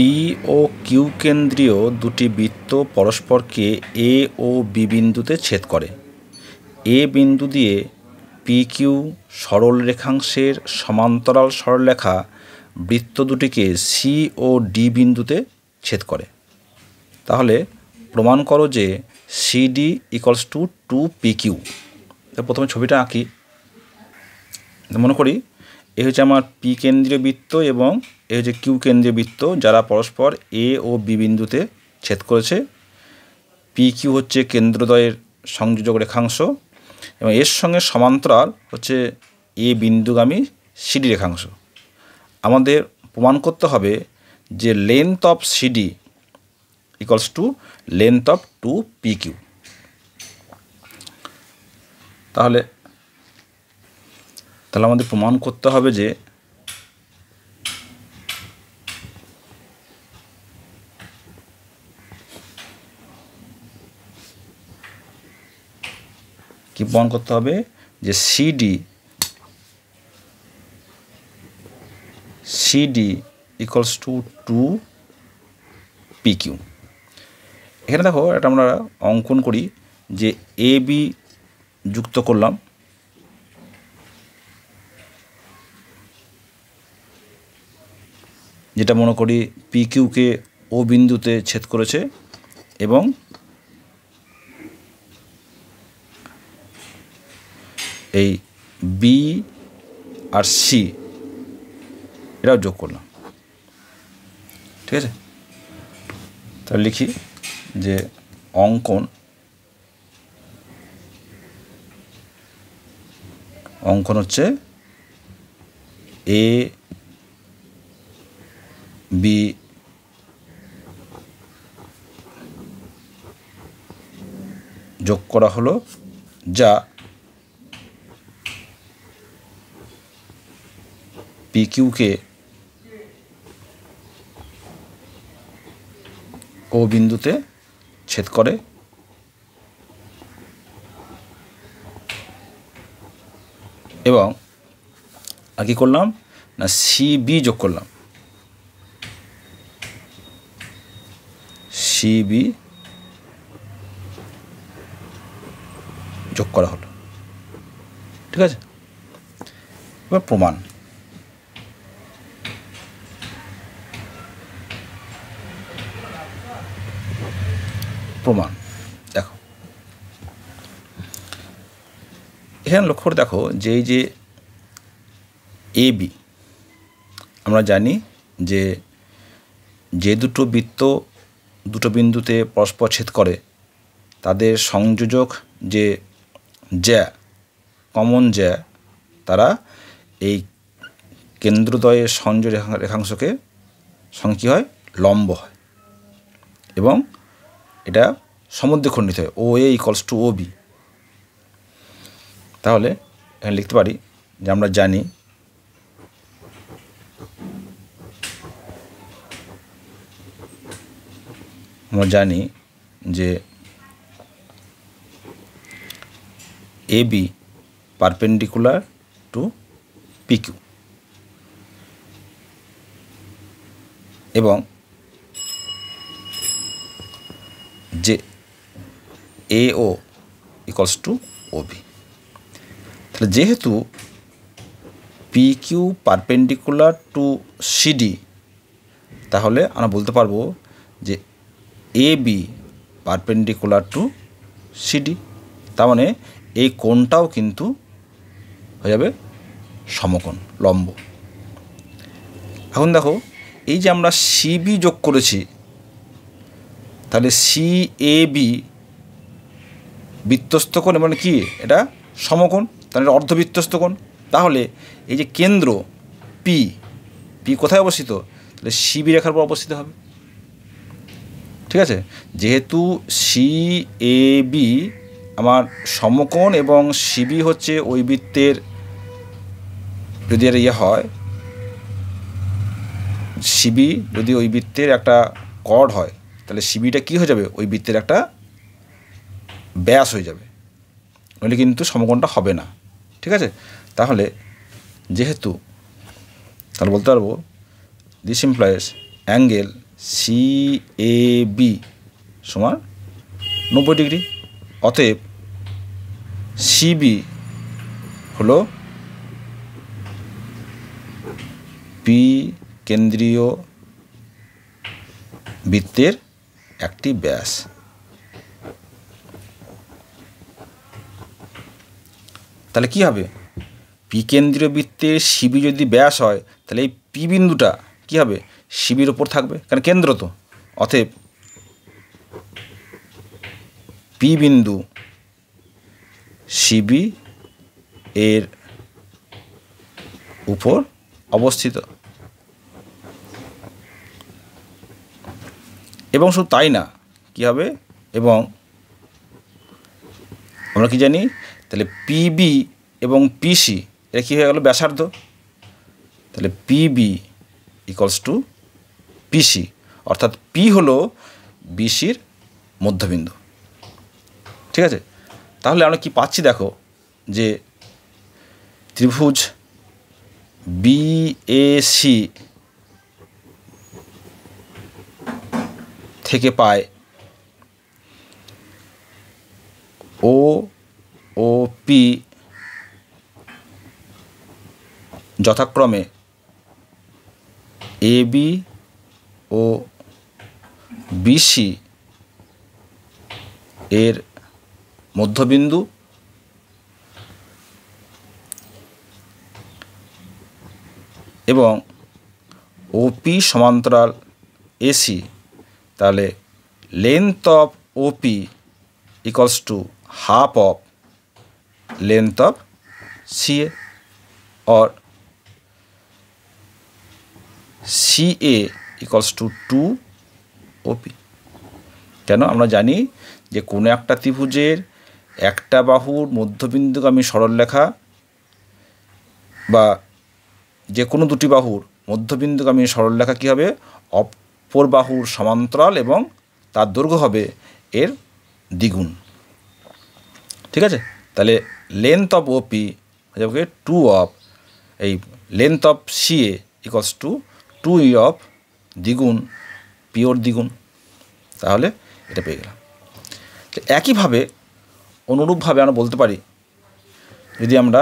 P O Q কেন্দ্রীয় দুটি বৃত্ত পরস্পরকে এ ও বি বিন্দুতে ছেদ করে এ বিন্দু দিয়ে পি কিউ সরলরেখাংশের সমান্তরাল সরলরেখা বৃত্ত দুটিকে সি ও ডি বিন্দুতে ছেদ করে তাহলে প্রমাণ করো যে C D equals to two P Q প্রথমে ছবিটা আঁকি মনে করি এ হচ্ছে আমার পি কেন্দ্রীয় বৃত্ত এবং এই যে কিউ কেন্দ্রীয় বৃত্ত যারা পরস্পর এ ও বি বিন্দুতে ছেদ করেছে পি কিউ হচ্ছে কেন্দ্রদয়ের সংযোজক রেখাংশ এবং এর সঙ্গে সমান্তরাল হচ্ছে এ বিন্দুগামী সিডি রেখাংশ আমাদের প্রমাণ করতে হবে যে length of CD equals to length of two P Q তাহলে তাহলে আমাদের প্রমাণ করতে হবে যে কি প্রমাণ করতে হবে যে CD CD equals to two PQ এখানে দেখো এটা আমরা অঙ্কন করি যে এ বি যুক্ত করলাম যেটা মনে করি পি কিউকে ও বিন্দুতে ছেদ করেছে এবং এই বি আর সি এরাও যোগ করলাম ঠিক আছে তাহলে লিখি যে অঙ্কন অঙ্কন হচ্ছে এ বি যোগ করা হলো যা পি কিউকে ও বিন্দুতে ছেদ করে এবং আর কি করলাম না সি বি যোগ করলাম সি বি যোগ করা হলো ঠিক আছে এবার প্রমাণ প্রমাণ দেখো এখানে লক্ষ্য করে দেখো যে এই যে এ বি আমরা জানি যে যে দুটো বৃত্ত দুটো বিন্দুতে পরস্পর ছেদ করে তাদের সংযোজক যে জ্যা কমন জ্যা তারা এই কেন্দ্রদ্বয়ের সংযোগ রেখাংশকে সঙ্গে হয় লম্ব হয় এবং এটা সমুদ্রে খণ্ডিত হয় O A equals to O B তাহলে এখানে লিখতে পারি যে আমরা জানি আমরা জানি যে A B perpendicular to PQ এবং যে A O equals to OB তাহলে যেহেতু P Q perpendicular to CD তাহলে আমরা বলতে পারবো যে A B perpendicular to CD তার মানে এই কোণটাও কিন্তু হয়ে যাবে সমকোণ লম্ব এখন দেখো এই যে আমরা সিবি যোগ করেছি তাহলে সি এ বি বৃত্তস্ত কোণ মানে কি এটা সমকোণ তাহলে অর্ধবৃত্তস্ত কোণ তাহলে এই যে কেন্দ্র পি পি কোথায় অবস্থিত তাহলে সিবি রেখার উপর অবস্থিত হবে ঠিক আছে যেহেতু সি এ বি আমার সমকোণ এবং সিবি হচ্ছে ওই বৃত্তের যদি আর ইয়ে হয় সিবি যদি ওই বৃত্তের একটা কর্ড হয় তাহলে সিবিটা কী হয়ে যাবে ওই বৃত্তের একটা ব্যাস হয়ে যাবে নইলে কিন্তু সমকোণটা হবে না ঠিক আছে তাহলে যেহেতু তাহলে বলতে পারবো this implies angle C A B সমান নব্বই ডিগ্রি অতএব সিবি হলো পি কেন্দ্রীয় বৃত্তের একটি ব্যাস তাহলে কি হবে পি কেন্দ্রীয় বৃত্তে শিবি যদি ব্যাস হয় তাহলে এই পি বিন্দুটা কি হবে শিবির ওপর থাকবে কারণ কেন্দ্র তো অতএব পি বিন্দু শিবি এর উপর অবস্থিত এবং শুধু তাই না কী হবে এবং আমরা কি জানি তাহলে পিবি এবং পিসি এটা কী হয়ে গেল ব্যাসার্ধ তাহলে পিবি ইকলস টু পিসি অর্থাৎ পি হলো বিসির মধ্যবিন্দু ঠিক আছে তাহলে আমরা কি পাচ্ছি দেখো যে ত্রিভুজ বিএসি থেকে পায় ও ও পি যথাক্রমে এ বি ও বিসি এর মধ্যবিন্দু এবং ওপি সমান্তরাল এসি তাহলে length of OP equals to half of length of C A or C A equals to two OP কেন আমরা জানি যে কোনো একটা ত্রিভুজের একটা বাহুর মধ্যবিন্দুকে আমি সরলরেখা বা যে কোনো দুটি বাহুর মধ্যবিন্দুকে আমি সরলরেখা কী হবে অপ পোরবাহুর সমান্তরাল এবং তার দৈর্ঘ্য হবে এর দ্বিগুণ ঠিক আছে তাহলে লেন্থ অফ ওপি যাবে টু অফ এই length of CA equals to twice of দ্বিগুণ পিওর দ্বিগুণ তাহলে এটা পেয়ে গেলাম তো একইভাবে অনুরূপভাবে আমরা বলতে পারি যদি আমরা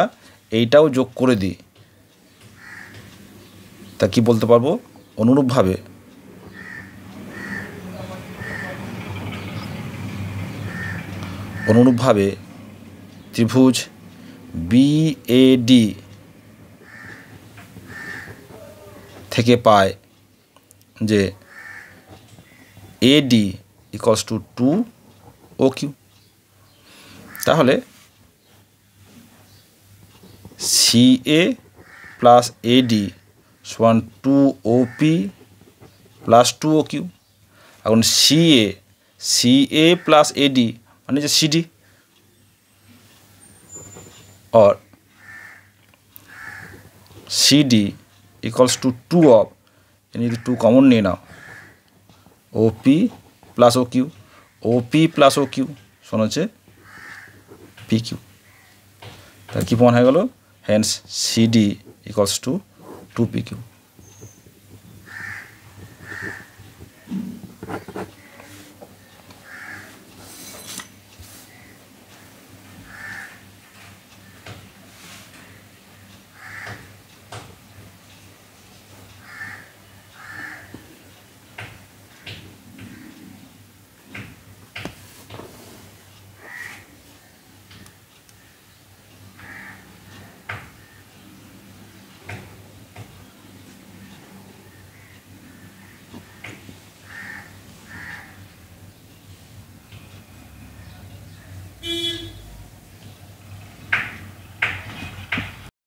এইটাও যোগ করে দিই তা কি বলতে পারবো অনুরূপভাবে অনুরূপভাবে ত্রিভুজ বিএডি থেকে পায় যে AD equals to two O Q তাহলে সিএ প্লাস এডি সমান two O P plus two O Q এখন সিএ সিএ প্লাস এডি মানে যে CD or CD equals to two of এখানে যদি টু কমন নিয়ে নাও OP plus O Q OP plus O Q শোন হচ্ছে পি কিউ তার কী প্রমাণ হয়ে গেল hence CD equals to two P Q